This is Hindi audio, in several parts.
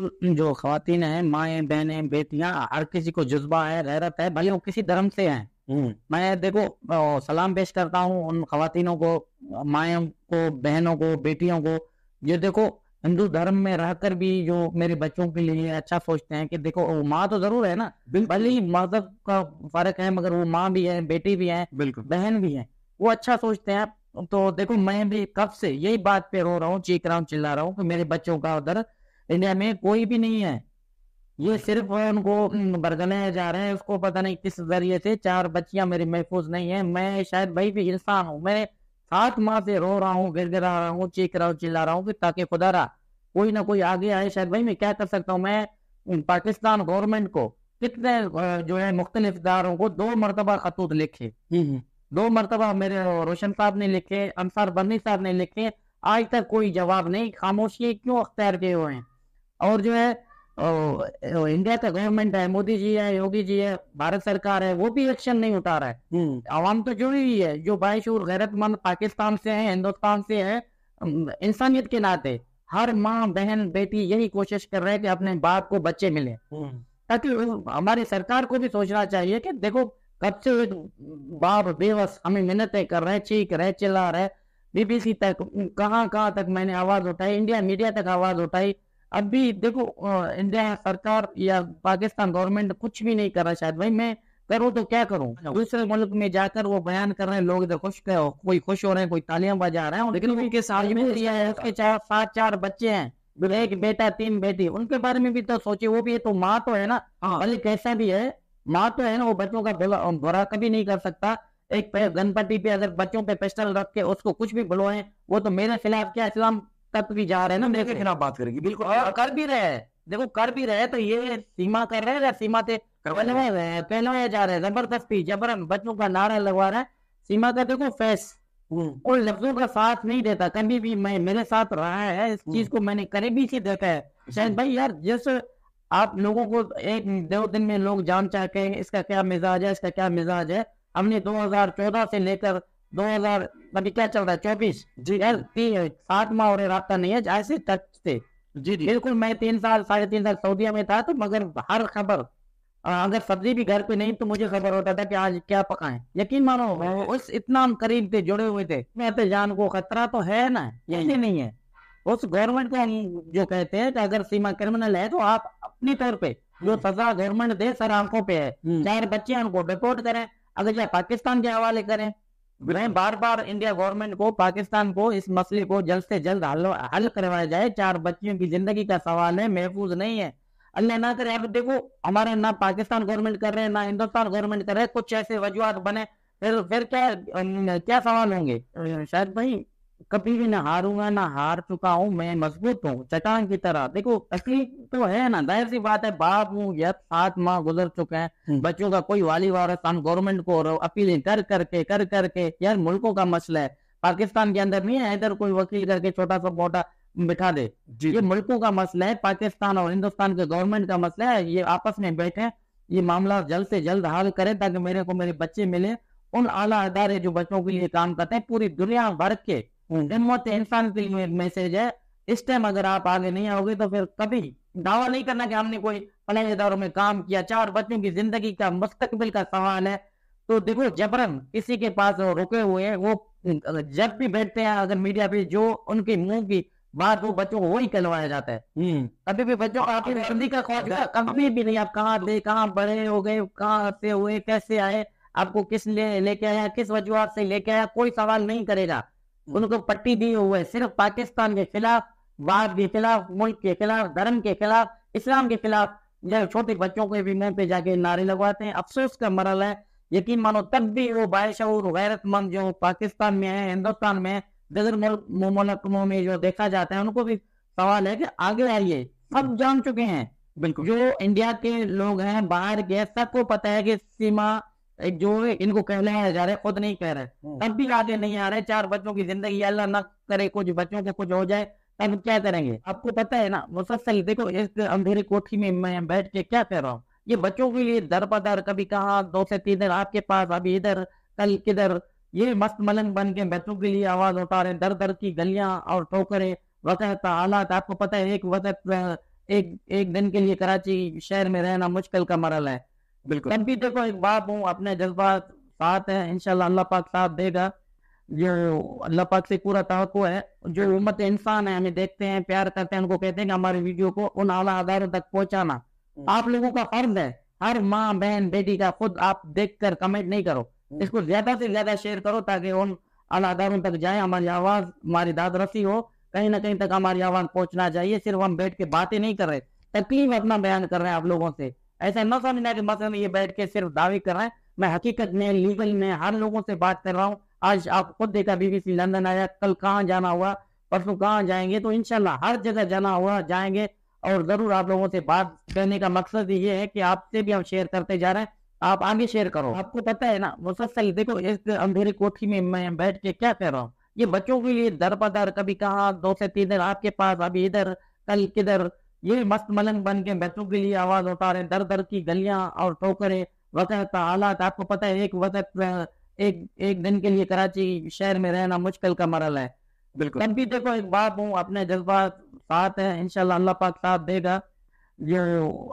हम्म, जो खातन है माए बहने बेटियां हर किसी को जज्बा है रहरत है भाई वो किसी धर्म से है हम्म। मैं देखो सलाम पेश करता हूँ उन खातिनों को माए को बहनों को बेटियों को ये देखो हिंदू धर्म में रहकर भी जो मेरे बच्चों के लिए अच्छा सोचते हैं कि देखो वो माँ तो जरूर है ना भले ही मजहब का फर्क है मगर वो माँ भी है बेटी भी है बहन भी है वो अच्छा सोचते हैं तो देखो मैं भी कब से यही बात पे रो रहा हूँ चीख रहा हूँ चिल्ला रहा हूँ कि मेरे बच्चों का उधर इंडिया में कोई भी नहीं है ये सिर्फ उनको बरगने जा रहे हैं उसको पता नहीं किस जरिए से चार बच्चियां मेरी महफूज नहीं है मैं शायद भाई भी इंसान हूँ मैं सात माह से रो रहा हूँ गिर रहा हूँ चीख रहा हूँ चिल्ला रहा हूँ ताकि खुदा रहा कोई ना कोई आगे आए शायद भाई मैं क्या कर सकता हूँ मैं पाकिस्तान गवर्नमेंट को कितने जो है मुख्तलिफ इदारों को दो मरतबा खतूत लिखे हम्म, हम्म। दो मरतबा मेरे रोशन साहब ने लिखे अंसार बन्नी साहब ने लिखे आज तक कोई जवाब नहीं खामोशी क्यों अख्तियार किए हुए हैं और जो है ओ, इंडिया का गवर्नमेंट है मोदी जी है योगी जी है भारत सरकार है वो भी एक्शन नहीं उठा रहा है हम्म। आवाम तो जुड़ी हुई है जो बायशूर गैरतमंद पाकिस्तान से है हिंदुस्तान से है इंसानियत के नाते हर माँ बहन बेटी यही कोशिश कर रहे हैं कि अपने बाप को बच्चे मिले हम्म। ताकि हमारी सरकार को भी सोचना चाहिए कि देखो कब से बाप बेबस हमें मिन्नतें कर रहे चीख रहे चिल्ला रहे बीबीसी तक कहाँ कहाँ तक मैंने आवाज उठाई इंडिया मीडिया तक आवाज उठाई अभी देखो इंडिया सरकार या पाकिस्तान गवर्नमेंट कुछ भी नहीं कर रहा शायद भाई मैं करूँ तो क्या करूँ हाँ दूसरे मुल्क में जाकर वो बयान कर रहे हैं लोग इधर खुश गए कोई खुश हो रहे हैं कोई तालियां बजा रहे हैं लेकिन उनके साथ में उसके चार सात चार बच्चे हैं एक बेटा तीन बेटी उनके बारे में भी तो सोचे वो भी है तो माँ तो है ना हाँ। भले कैसा भी है माँ तो है ना वो बच्चों का बुरा कभी नहीं कर सकता एक गणपति पे अगर बच्चों पे पिस्टल रख के उसको कुछ भी बुलवाए वो तो मेरे खिलाफ क्या इस्लाम तक भी जा रहे हैं ना मेरे खिलाफ बात करेगी बिल्कुल कर भी रहे देखो कर भी रहे तो ये सीमा कर रहे हैं सीमा से पहलवाया जा रहे हैं जबरदस्ती जबरन बच्चों का नारा लगवा रहा है सीमा का देखो फैस उन हम्म। लफ्जों का साथ नहीं देता कभी भी मैं मेरे साथ रहा है इस हम्म। चीज को मैंने करीबी से देता है अच्छा। शायद भाई यार जिस आप लोगों को एक दो दिन में लोग जान चाहते हैं इसका क्या मिजाज है इसका क्या मिजाज है हमने 2014 से लेकर दो हजार अभी मतलब क्या चल रहा है चौबीस जी यार सातवा और रास्ता नहीं है ऐसे तक से जी जी बिल्कुल मैं तीन साल साढ़े तीन साल सऊदीया में था तो मगर हर खबर अगर सब्जी भी घर पे नहीं तो मुझे खबर होता था कि आज क्या पकाए यकीन मानो उस इतना करीब थे जुड़े हुए थे मैं तो जान को खतरा तो है ना यही नहीं है उस गवर्नमेंट को हम जो कहते हैं कि अगर सीमा क्रिमिनल है तो आप अपनी तौर पे जो हम्म। सजा गवर्नमेंट दे सर आंखों पे है हम्म। चाहे बच्चे उनको डिपोर्ट करें अगर चाहे पाकिस्तान के हवाले करें मैं बार बार इंडिया गवर्नमेंट को पाकिस्तान को इस मसले को जल्द से जल्द हल हल करवाया जाए चार बच्चियों की जिंदगी का सवाल है महफूज नहीं है अल्लाह ना करे अब देखो हमारे ना पाकिस्तान गवर्नमेंट कर रहे हैं ना हिंदुस्तान गवर्नमेंट कर रहे हैं कुछ ऐसे वजुहत बने फिर फिर क्या क्या सवाल होंगे शायद भाई कभी भी ना हारूंगा ना हार चुका हूँ मैं मजबूत हूँ चट्टान की तरह देखो असली तो है ना जाहिर सी बात है बाप हूँ या सात माह गुजर चुके हैं हम्म। बच्चों का कोई वाली वारस गवर्नमेंट को अपीलें कर करके कर करके यार मुल्कों का मसला है पाकिस्तान के अंदर नहीं है इधर कोई वकील करके छोटा सा मोटा बिठा दे ये मुल्कों का मसला है पाकिस्तान और हिंदुस्तान के गवर्नमेंट का मसला है ये आपस में बैठे ये मामला जल्द से जल्द हल करे ताकि मेरे को मेरे बच्चे मिले उन आला अदारे जो बच्चों के लिए काम करते हैं पूरी दुनिया भर के मैसेज तो है इस टाइम अगर आप आगे नहीं आओगे तो फिर कभी दावा नहीं करना कि हमने कोई पढ़ाई में काम किया चार बच्चों की जिंदगी का मुस्तकबिल का सवाल है तो देखो जबरन किसी के पास रुके हुए हैं वो जब भी बैठते हैं अगर मीडिया पे जो उनके मुंह की बात वो बच्चों को वही कहलवाया जाता है हम्म। कभी भी बच्चों को आपकी जिंदगी का कभी भी नहीं आप कहाँ थे कहाँ बड़े हो गए कहाँ से हुए कैसे आए आपको किस लेके आया किस वजुआत से लेके आया कोई सवाल नहीं करेगा उनको पट्टी दी हुई है सिर्फ पाकिस्तान के खिलाफ वाद के खिलाफ मुल्क के खिलाफ धर्म के खिलाफ इस्लाम के खिलाफ जब छोटे बच्चों को भी मुंह पे जाके नारे लगवाते हैं अफसोस का मरल है यकीन मानो तब भी वो बाशूर गैरतमंद जो पाकिस्तान में है हिंदुस्तान में दिगर मुल्कों में जो देखा जाता है उनको भी सवाल है कि आगे आइए सब जान चुके हैं बिल्कुल जो इंडिया के लोग हैं बाहर के सबको पता है कि सीमा जो इनको कहलाया जा रहा है खुद नहीं कह रहे हम्म। तब भी आगे नहीं आ रहे चार बच्चों की जिंदगी अल्लाह ना करे कुछ बच्चों से कुछ हो जाए तब क्या करेंगे आपको पता है ना मुसलसल देखो इस अंधेरे कोठी में मैं बैठ के क्या कह रहा हूँ ये बच्चों के लिए दर बदर कभी कहा दो से तीन दिन आपके पास अभी इधर कल किधर ये मस्त मलंग बन के बच्चों के लिए आवाज उठा रहे दर दर की गलियां और ठोकरे वकहत हालात आपको पता है एक वकत एक एक दिन के लिए कराची शहर में रहना मुश्किल का मरल है बिल्कुल तब भी देखो एक बाप हूँ अपने जज्बात साथ है इनशाला अल्लाह पाक साथ देगा जो अल्लाह पाक से पूरा तो है जो उम्मत इंसान है हमें देखते हैं प्यार करते हैं उनको कहते हैं हमारे वीडियो को उन आला अदारों तक पहुंचाना हम्म। आप लोगों का फर्ज है हर माँ बहन बेटी का खुद आप देख कर कमेंट नहीं करो हम्म। इसको ज्यादा से ज्यादा शेयर करो ताकि उन अलादारों तक जाए हमारी आवाज हमारी दाद रसी हो कहीं ना कहीं तक हमारी आवाज पहुंचना चाहिए सिर्फ हम बैठ के बातें नहीं कर रहे तकलीफ अपना बयान कर रहे हैं आप लोगों से ऐसा न समझना मेरे मसले ये बैठ के सिर्फ दावे कर रहे हैं मैं हकीकत में लीगल में हर लोगों से बात कर रहा हूँ आज आप खुद देखा बीबीसी लंदन आया कल कहाँ जाना हुआ परसों कहाँ जाएंगे तो इनशाला हर जगह जाना हुआ जाएंगे और जरूर आप लोगों से बात करने का मकसद ये है कि आपसे भी हम शेयर करते जा रहे हैं आप आगे शेयर करो आपको पता है ना मुसलसल देखो इस अंधेरे कोठी में मैं बैठ के क्या कर रहा हूँ ये बच्चों के लिए दर बदर कभी कहा दो से तीन दिन आपके पास अभी इधर कल किधर ये मस्त मलंग बन के बैतों के लिए आवाज उठा रहे दर दर की गलियां और ठोकरे वक्त हालात आपको पता है एक वक्त एक एक दिन के लिए कराची शहर में रहना मुश्किल का मरल है बिल्कुल तब भी देखो एक बात हूँ अपने जज्बात साथ है इनशाला अल्लाह पाक साथ देगा जो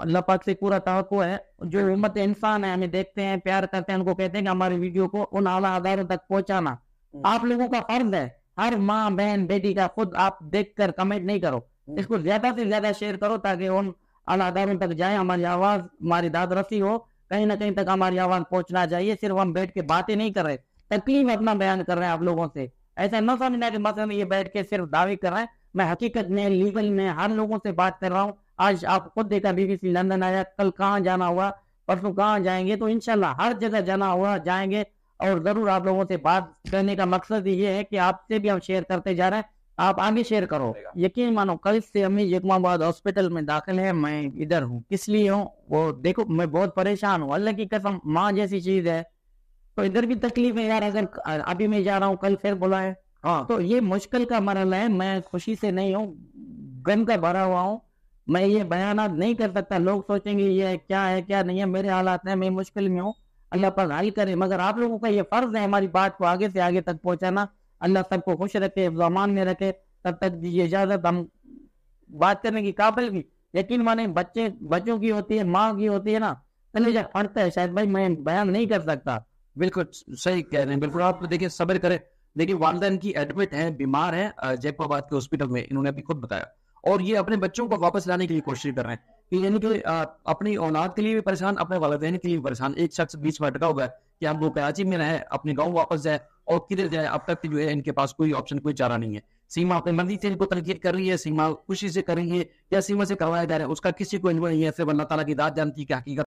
अल्लाह पाक से पूरा तो है जो हिम्मत इंसान है हमें देखते हैं प्यार करते हैं उनको कहते हैं हमारे वीडियो को उन आला अदारों तक पहुंचाना हम्म। आप लोगों का फर्ज है हर माँ बहन बेटी का खुद आप देख कर कमेंट नहीं करो इसको ज्यादा से ज्यादा शेयर करो ताकि उन अनाधारों तक जाए हमारी आवाज हमारी दाद रसी हो कहीं ना कहीं तक हमारी आवाज पहुंचना चाहिए सिर्फ हम बैठ के बातें नहीं कर रहे तकलीफ अपना बयान कर रहे हैं आप लोगों से ऐसा न समझना कि मतलब ये बैठ के सिर्फ दावे कर रहे हैं मैं हकीकत में लीगल में हर लोगों से बात कर रहा हूँ आज आप खुद देखा बीबीसी लंदन आया कल कहाँ जाना हुआ परसों कहाँ जाएंगे तो इनशाला हर जगह जाना हुआ जाएंगे और जरूर आप लोगों से बात करने का मकसद ये है कि आपसे भी हम शेयर करते जा रहे हैं आप आगे शेयर करो यकीन मानो कल से अम्मी जकमाबाद हॉस्पिटल में दाखिल है मैं इधर हूँ किस लिए हूँ वो देखो मैं बहुत परेशान हूँ अल्लाह की कसम माँ जैसी चीज है तो इधर भी तकलीफ है यार अगर अभी मैं जा रहा हूँ कल फिर बुलाए हाँ तो ये मुश्किल का मरल है मैं खुशी से नहीं हूँ गम का भरा हुआ हूँ मैं ये बयान नहीं कर सकता लोग सोचेंगे ये क्या है क्या नहीं है मेरे हालात है मैं मुश्किल में हूँ अल्लाह पर हल करे मगर आप लोगों का ये फर्ज है हमारी बात को आगे से आगे तक पहुँचाना अल्लाह सबको खुश रखे जमान में रखे तब तक दीजिए इजाज़त हम बात करने की काबिल की यकीन माने बच्चे बच्चों की होती है माँ की होती है ना पहले जब फटता है शायद भाई मैं बयान नहीं कर सकता बिल्कुल सही कह रहे हैं बिल्कुल आप देखिए सबर करें देखिए वालदेन की एडमिट है बीमार है जयपुर के हॉस्पिटल में इन्होंने अभी खुद बताया और ये अपने बच्चों को वापस लाने के लिए कोशिश कर रहे हैं कि यानी कि अपनी औलाद के लिए भी परेशान अपने वालदेन के लिए भी परेशान एक शख्स बीच में अटका हुआ है कि हम वो कराची में रहें अपने गाँव वापस जाए और किधर जाए अब तक तो जो है इनके पास कोई ऑप्शन कोई चारा नहीं है सीमा अपनी मर्जी से इनको तनकीद कर रही है सीमा खुशी से कर रही है या सीमा से करवाया जा रहा है उसका किसी को इन्वॉल्व नहीं है सिर्फ अल्लाह तला की दाद जानती है कि हकीकत